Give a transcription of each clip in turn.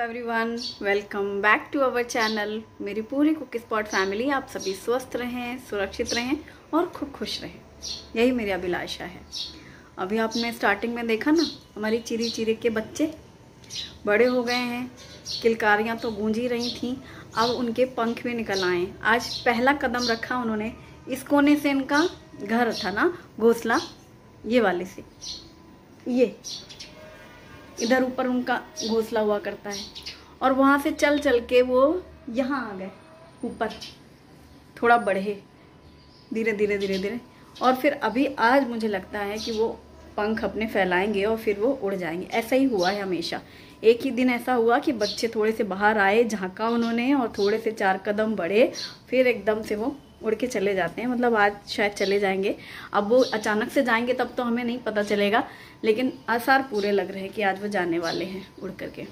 every everyone welcome back to our channel मेरी पूरी cook spot family आप सभी स्वस्थ रहें सुरक्षित रहें और खूब खुश रहें यही मेरी अभिलाषा है अभी आपने स्टार्टिंग में देखा ना हमारी चिरी चिरी के बच्चे बड़े हो गए हैं किलकारियाँ तो गूंज ही रही थीं अब उनके पंख भी निकल आए आज पहला कदम रखा उन्होंने इस कोने से इनका घर था ना घोसला ये वाले से ये इधर ऊपर उनका घोंसला हुआ करता है और वहाँ से चल चल के वो यहाँ आ गए ऊपर थोड़ा बढ़े धीरे धीरे धीरे धीरे और फिर अभी आज मुझे लगता है कि वो पंख अपने फैलाएंगे और फिर वो उड़ जाएंगे ऐसा ही हुआ है हमेशा एक ही दिन ऐसा हुआ कि बच्चे थोड़े से बाहर आए झांका उन्होंने और थोड़े से चार कदम बढ़े फिर एकदम से वो उड़ के चले जाते हैं मतलब आज शायद चले जाएंगे अब वो अचानक से जाएंगे तब तो हमें नहीं पता चलेगा लेकिन आसार पूरे लग रहे हैं कि आज वो जाने वाले हैं उड़ कर के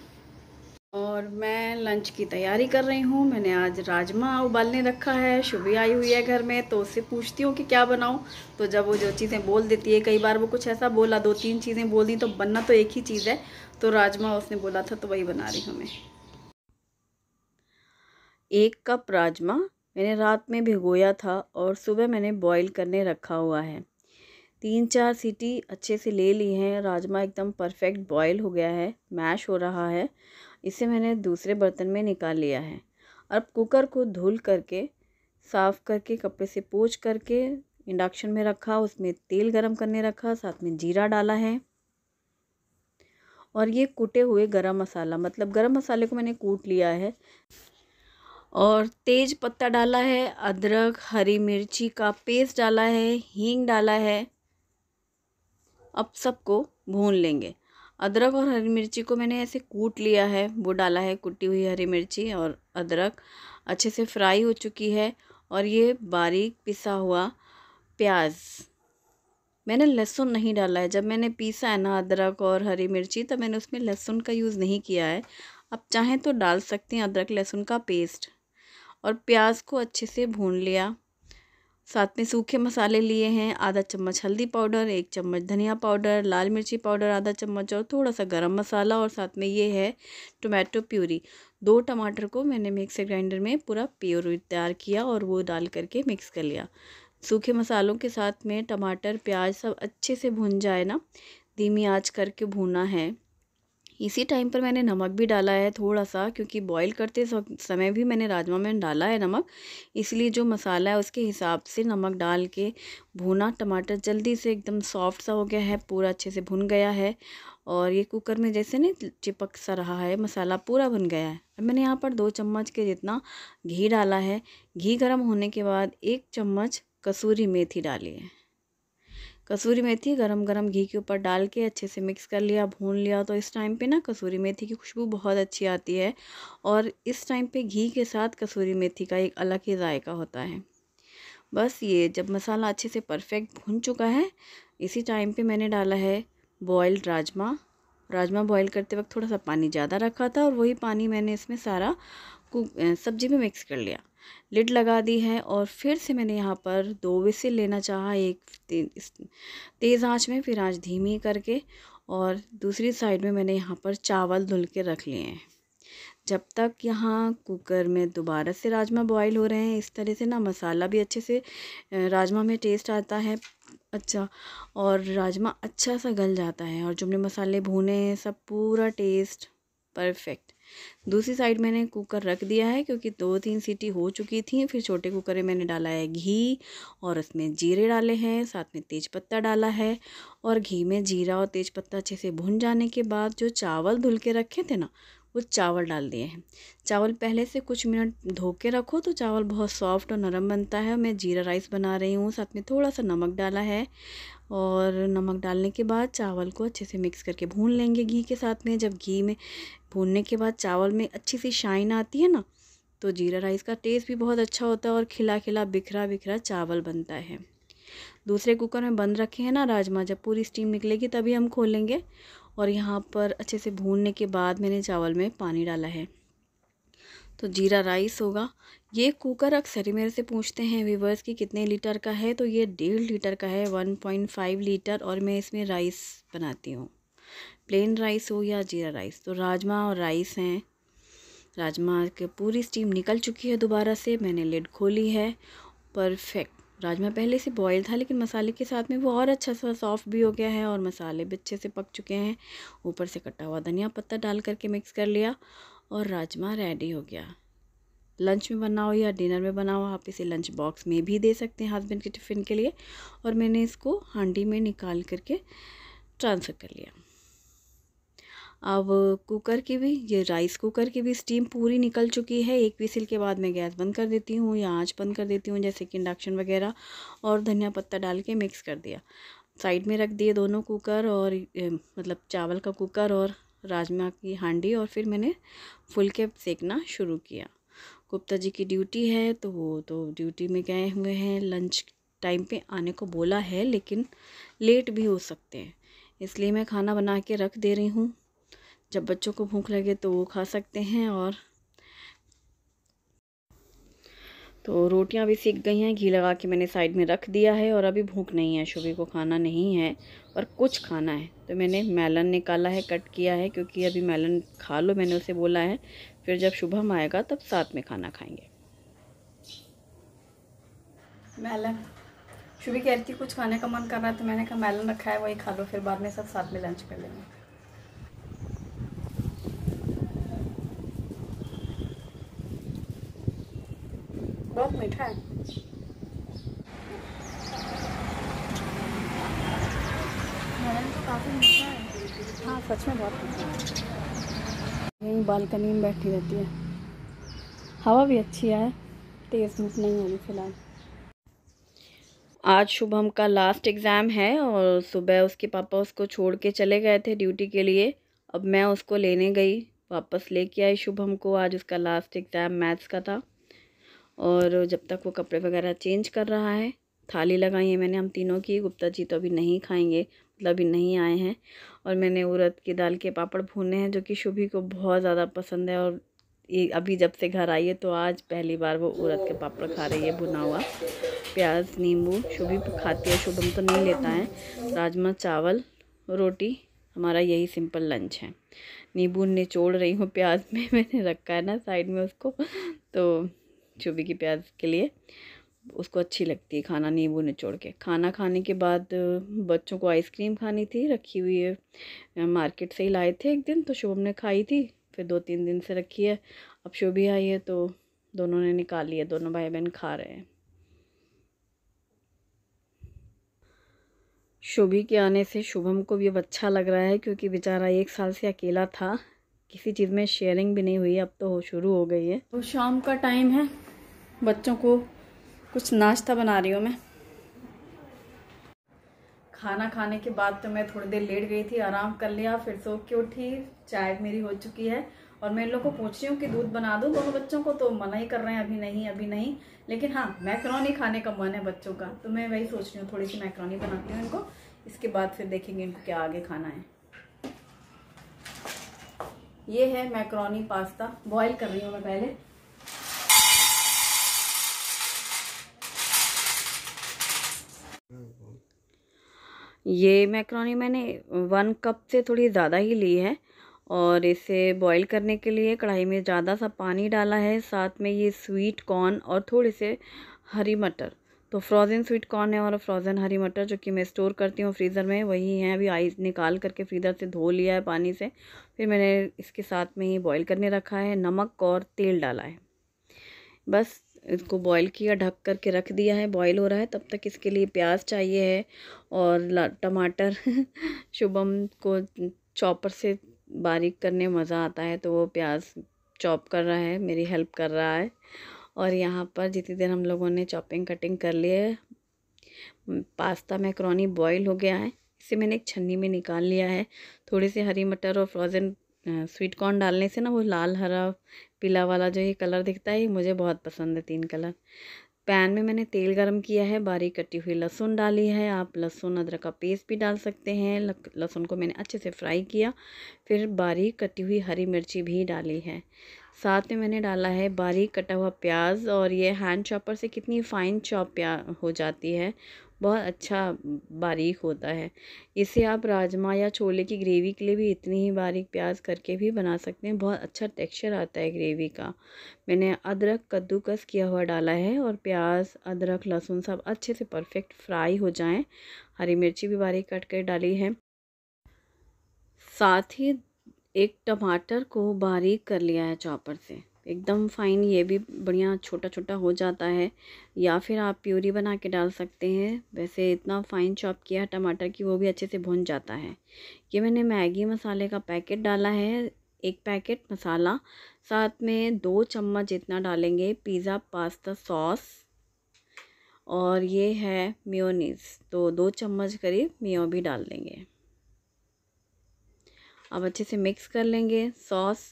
और मैं लंच की तैयारी कर रही हूँ मैंने आज राजमा उबालने रखा है शुभी आई हुई है घर में तो उससे पूछती हूँ कि क्या बनाऊँ तो जब वो जो चीज़ें बोल देती है कई बार वो कुछ ऐसा बोला दो तीन चीज़ें बोल दी तो बनना तो एक ही चीज़ है तो राजमा उसने बोला था तो वही बना रही हूँ मैं एक कप राजमा मैंने रात में भिगोया था और सुबह मैंने बॉईल करने रखा हुआ है तीन चार सीटी अच्छे से ले ली हैं राजमा एकदम परफेक्ट बॉईल हो गया है मैश हो रहा है इसे मैंने दूसरे बर्तन में निकाल लिया है अब कुकर को धुल करके साफ़ करके कपड़े से पोछ करके इंडक्शन में रखा उसमें तेल गरम करने रखा साथ में जीरा डाला है और ये कूटे हुए गरम मसाला मतलब गरम मसाले को मैंने कूट लिया है और तेज पत्ता डाला है अदरक हरी मिर्ची का पेस्ट डाला है हींग डाला है अब सबको भून लेंगे अदरक और हरी मिर्ची को मैंने ऐसे कूट लिया है वो डाला है कुटी हुई हरी मिर्ची और अदरक अच्छे से फ्राई हो चुकी है और ये बारीक पिसा हुआ प्याज मैंने लहसुन नहीं डाला है जब मैंने पीसा है ना अदरक और हरी मिर्ची तब मैंने उसमें लहसुन का यूज़ नहीं किया है आप चाहें तो डाल सकते हैं अदरक लहसुन का पेस्ट और प्याज को अच्छे से भून लिया साथ में सूखे मसाले लिए हैं आधा चम्मच हल्दी पाउडर एक चम्मच धनिया पाउडर लाल मिर्ची पाउडर आधा चम्मच और थोड़ा सा गरम मसाला और साथ में ये है टोमेटो प्यूरी दो टमाटर को मैंने मिक्सर ग्राइंडर में पूरा प्योर तैयार किया और वो डाल करके मिक्स कर लिया सूखे मसालों के साथ में टमाटर प्याज सब अच्छे से भुन जाए ना धीमी आँच करके भूना है इसी टाइम पर मैंने नमक भी डाला है थोड़ा सा क्योंकि बॉईल करते समय भी मैंने राजमा में डाला है नमक इसलिए जो मसाला है उसके हिसाब से नमक डाल के भुना टमाटर जल्दी से एकदम सॉफ्ट सा हो गया है पूरा अच्छे से भुन गया है और ये कुकर में जैसे ना चिपक सा रहा है मसाला पूरा भुन गया है अब मैंने यहाँ पर दो चम्मच के जितना घी डाला है घी गर्म होने के बाद एक चम्मच कसूरी मेथी डाली है कसूरी मेथी गरम गरम घी के ऊपर डाल के अच्छे से मिक्स कर लिया भून लिया तो इस टाइम पे ना कसूरी मेथी की खुशबू बहुत अच्छी आती है और इस टाइम पे घी के साथ कसूरी मेथी का एक अलग ही जायका होता है बस ये जब मसाला अच्छे से परफेक्ट भून चुका है इसी टाइम पे मैंने डाला है बॉयल्ड राजमा राजमा बॉयल करते वक्त थोड़ा सा पानी ज़्यादा रखा था और वही पानी मैंने इसमें सारा सब्जी में मिक्स कर लिया लिड लगा दी है और फिर से मैंने यहाँ पर दो विसिल लेना चाहा एक तेज़ आंच में फिर आंच धीमी करके और दूसरी साइड में मैंने यहाँ पर चावल धुल के रख लिए हैं जब तक यहाँ कुकर में दोबारा से राजमा बॉईल हो रहे हैं इस तरह से ना मसाला भी अच्छे से राजमा में टेस्ट आता है अच्छा और राजमा अच्छा सा गल जाता है और जो मसाले भुने हैं सब पूरा टेस्ट परफेक्ट दूसरी साइड मैंने कुकर रख दिया है क्योंकि दो तीन सीटी हो चुकी थी फिर छोटे कुकर में मैंने डाला है घी और उसमें जीरे डाले हैं साथ में तेज़पत्ता डाला है और घी में जीरा और तेज़पत्ता अच्छे से भुन जाने के बाद जो चावल धुल के रखे थे ना वो चावल डाल दिए हैं चावल पहले से कुछ मिनट धो के रखो तो चावल बहुत सॉफ्ट और नरम बनता है मैं जीरा राइस बना रही हूँ साथ में थोड़ा सा नमक डाला है और नमक डालने के बाद चावल को अच्छे से मिक्स करके भून लेंगे घी के साथ में जब घी में भूनने के बाद चावल में अच्छी सी शाइन आती है ना तो जीरा राइस का टेस्ट भी बहुत अच्छा होता है और खिला खिला बिखरा बिखरा चावल बनता है दूसरे कुकर में बंद रखे हैं ना राजमा जब पूरी स्टीम निकलेगी तभी हम खोलेंगे और यहाँ पर अच्छे से भूनने के बाद मैंने चावल में पानी डाला है तो जीरा राइस होगा ये कुकर अक्सर ही मेरे से पूछते हैं व्यूवर्स कि कितने लीटर का है तो ये डेढ़ लीटर का है वन पॉइंट फाइव लीटर और मैं इसमें राइस बनाती हूँ प्लेन राइस हो या जीरा राइस तो राजमा और राइस हैं राजमा के पूरी स्टीम निकल चुकी है दोबारा से मैंने लेड खोली है परफेक्ट राजमा पहले से बॉयल था लेकिन मसाले के साथ में वो और अच्छा सा सॉफ्ट भी हो गया है और मसाले भी अच्छे से पक चुके हैं ऊपर से कटा हुआ धनिया पत्ता डाल करके मिक्स कर लिया और राजमा रेडी हो गया लंच में बनाओ या डिनर में बनाओ आप इसे लंच बॉक्स में भी दे सकते हैं हस्बैंड के टिफ़िन के लिए और मैंने इसको हांडी में निकाल करके ट्रांसफ़र कर लिया अब कुकर की भी ये राइस कुकर की भी स्टीम पूरी निकल चुकी है एक विसिल के बाद मैं गैस बंद कर देती हूँ या आँच बंद कर देती हूँ जैसे कि इंडक्शन वगैरह और धनिया पत्ता डाल के मिक्स कर दिया साइड में रख दिए दोनों कुकर और ए, मतलब चावल का कुकर और राजमा की हांडी और फिर मैंने फुलके सेकना शुरू किया गुप्ता जी की ड्यूटी है तो वो तो ड्यूटी में गए हुए हैं लंच टाइम पे आने को बोला है लेकिन लेट भी हो सकते हैं इसलिए मैं खाना बना के रख दे रही हूँ जब बच्चों को भूख लगे तो वो खा सकते हैं और तो रोटियाँ भी सीख गई हैं घी लगा के मैंने साइड में रख दिया है और अभी भूख नहीं है शुभी को खाना नहीं है और कुछ खाना है तो मैंने मेलन निकाला है कट किया है क्योंकि अभी मेलन खा लो मैंने उसे बोला है फिर जब शुभम आएगा तब साथ में खाना खाएंगे मेलन शुभी कह रही थी कुछ खाने का मन कर रहा है तो मैंने कहा मेलन रखा है वही खा लो फिर बाद में सब साथ में लंच कर लेंगे बहुत मीठा है हाँ सच में बहुत यहीं बालकनी में बैठी रहती है हवा भी अच्छी है तेज़ धूप नहीं है फ़िलहाल आज शुभम का लास्ट एग्ज़ाम है और सुबह उसके पापा उसको छोड़ के चले गए थे ड्यूटी के लिए अब मैं उसको लेने गई वापस लेके आई शुभम को आज उसका लास्ट एग्ज़ाम मैथ्स का था और जब तक वो कपड़े वगैरह चेंज कर रहा है थाली लगाई है मैंने हम तीनों की गुप्ता जी तो अभी नहीं खाएंगे मतलब अभी नहीं आए हैं और मैंने उरद की दाल के पापड़ भुने हैं जो कि शुभी को बहुत ज़्यादा पसंद है और ये अभी जब से घर आई है तो आज पहली बार वो उड़द के पापड़ खा रही है भुना हुआ प्याज नींबू शुभी खाती है शुभम तो नहीं लेता है राजमा चावल रोटी हमारा यही सिंपल लंच है नींबू निचोड़ रही हूँ प्याज में मैंने रखा है ना साइड में उसको तो शुभी की प्याज के लिए उसको अच्छी लगती है खाना नींबू निचोड़ के खाना खाने के बाद बच्चों को आइसक्रीम खानी थी रखी हुई है मार्केट से ही लाए थे एक दिन तो शुभम ने खाई थी फिर दो तीन दिन से रखी है अब शुभ भी आई है तो दोनों ने निकाली है दोनों भाई बहन खा रहे हैं शुभी के आने से शुभम को भी अब अच्छा लग रहा है क्योंकि बेचारा एक साल से अकेला था किसी चीज़ में शेयरिंग भी नहीं हुई अब तो हो शुरू हो गई है तो शाम का टाइम है बच्चों को कुछ नाश्ता बना रही हूँ मैं खाना खाने के बाद तो मैं थोड़ी देर लेट गई थी आराम कर लिया फिर सो के उठी चाय मेरी हो चुकी है और मैं इन लोग को पूछ रही हूँ कि दूध बना दूँ दोनों बच्चों को तो मना ही कर रहे हैं अभी नहीं अभी नहीं लेकिन हाँ मैक्रोनी खाने का मन है बच्चों का तो मैं वही सोच रही हूँ थोड़ी सी मैक्रोनी बनाती हूँ इनको इसके बाद फिर देखेंगे इनको क्या आगे खाना है ये है मैक्रोनी पास्ता बॉईल कर रही हूँ मैं पहले ये मैक्रोनी मैंने वन कप से थोड़ी ज़्यादा ही ली है और इसे बॉईल करने के लिए कढ़ाई में ज़्यादा सा पानी डाला है साथ में ये स्वीट कॉर्न और थोड़े से हरी मटर तो फ्रोज़न स्वीट कॉर्न है और फ्रोज़न हरी मटर जो कि मैं स्टोर करती हूँ फ्रीज़र में वही हैं अभी आइस निकाल करके फ्रीज़र से धो लिया है पानी से फिर मैंने इसके साथ में ही बॉयल करने रखा है नमक और तेल डाला है बस इसको बॉईल किया ढक करके रख दिया है बॉईल हो रहा है तब तक इसके लिए प्याज चाहिए है और टमाटर शुभम को चॉपर से बारीक करने मज़ा आता है तो वो प्याज चॉप कर रहा है मेरी हेल्प कर रहा है और यहाँ पर जितनी देर हम लोगों ने चॉपिंग कटिंग कर ली है पास्ता मैक्रोनी बॉईल हो गया है इसे मैंने एक छन्नी में निकाल लिया है थोड़ी सी हरी मटर और फ्रोज़न स्वीट कॉर्न डालने से ना वो लाल हरा पीला वाला जो ये कलर दिखता है मुझे बहुत पसंद है तीन कलर पैन में मैंने तेल गरम किया है बारीक कटी हुई लहसुन डाली है आप लहसुन अदरक का पेस्ट भी डाल सकते हैं लहसुन को मैंने अच्छे से फ्राई किया फिर बारीक कटी हुई हरी मिर्ची भी डाली है साथ में मैंने डाला है बारीक कटा हुआ प्याज और ये हैंड चॉपर से कितनी फ़ाइन चॉप हो जाती है बहुत अच्छा बारीक होता है इसे आप राजमा या छोले की ग्रेवी के लिए भी इतनी ही बारीक प्याज करके भी बना सकते हैं बहुत अच्छा टेक्सचर आता है ग्रेवी का मैंने अदरक कद्दूकस किया हुआ डाला है और प्याज अदरक लहसुन सब अच्छे से परफेक्ट फ्राई हो जाएँ हरी मिर्ची भी बारीक कट कर डाली है साथ ही एक टमाटर को बारीक कर लिया है चॉपर से एकदम फाइन ये भी बढ़िया छोटा छोटा हो जाता है या फिर आप प्यूरी बना के डाल सकते हैं वैसे इतना फ़ाइन चॉप किया है टमाटर कि वो भी अच्छे से भुन जाता है ये मैंने मैगी मसाले का पैकेट डाला है एक पैकेट मसाला साथ में दो चम्मच इतना डालेंगे पिज़्ज़ा पास्ता सॉस और ये है मेयोनीज तो दो चम्मच करीब मेयो भी डाल देंगे अब अच्छे से मिक्स कर लेंगे सॉस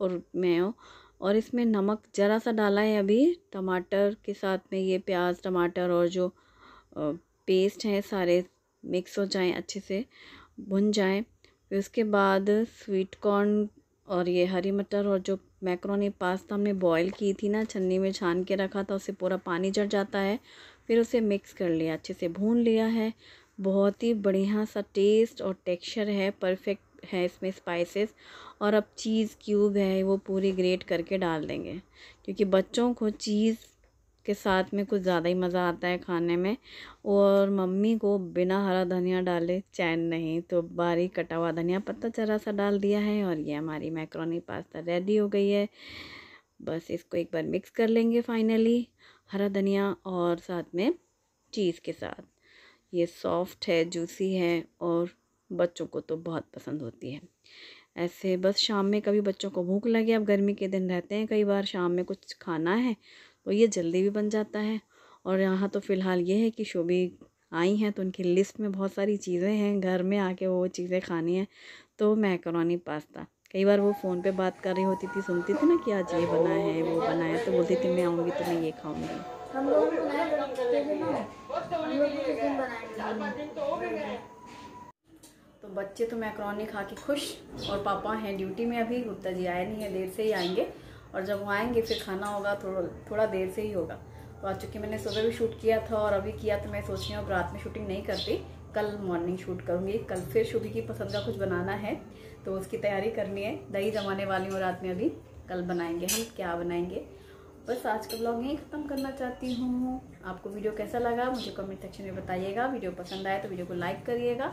और मेयो और इसमें नमक ज़रा सा डाला है अभी टमाटर के साथ में ये प्याज टमाटर और जो पेस्ट हैं सारे मिक्स हो जाएं अच्छे से भुन जाएं फिर उसके बाद स्वीट कॉर्न और ये हरी मटर और जो मैक्रोनी पास्ता हमने बॉईल की थी ना छन्नी में छान के रखा था उससे पूरा पानी जड़ जाता है फिर उसे मिक्स कर लिया अच्छे से भून लिया है बहुत ही बढ़िया सा टेस्ट और टेक्सचर है परफेक्ट है इसमें स्पाइसेस और अब चीज़ क्यूब है वो पूरी ग्रेट करके डाल देंगे क्योंकि बच्चों को चीज़ के साथ में कुछ ज़्यादा ही मज़ा आता है खाने में और मम्मी को बिना हरा धनिया डाले चैन नहीं तो बारीक कटा हुआ धनिया पत्ता चरा सा डाल दिया है और ये हमारी मैक्रोनी पास्ता रेडी हो गई है बस इसको एक बार मिक्स कर लेंगे फाइनली हरा धनिया और साथ में चीज़ के साथ ये सॉफ्ट है जूसी है और बच्चों को तो बहुत पसंद होती है ऐसे बस शाम में कभी बच्चों को भूख लगे अब गर्मी के दिन रहते हैं कई बार शाम में कुछ खाना है तो ये जल्दी भी बन जाता है और यहाँ तो फ़िलहाल ये है कि शोभी आई हैं तो उनकी लिस्ट में बहुत सारी चीज़ें हैं घर में आके वो चीज़ें खानी हैं तो मैकरोनी पास्ता कई बार वो फ़ोन पे बात कर रही होती थी सुनती थी ना कि आज ये बना है वो बना है तो बोलती थी मैं आऊँगी तो मैं ये खाऊँगी हम लोग बच्चे तो मैक्रोनी खा के खुश और पापा हैं ड्यूटी में अभी गुप्ता जी आए नहीं है देर से ही आएंगे और जब वो आएंगे फिर खाना होगा थोड़ा थोड़ा देर से ही होगा तो आज चूँकि मैंने सुबह भी शूट किया था और अभी किया तो मैं सोच रही हूँ अब रात में शूटिंग नहीं करती कल मॉर्निंग शूट करूँगी कल फिर शुभी की पसंद का कुछ बनाना है तो उसकी तैयारी करनी है दही जमाने वाली हूँ रात में अभी कल बनाएंगे हम क्या बनाएंगे बस आज का ब्लॉग यहीं ख़त्म करना चाहती हूँ आपको वीडियो कैसा लगा मुझे कमेंट सेक्शन में बताइएगा वीडियो पसंद आए तो वीडियो को लाइक करिएगा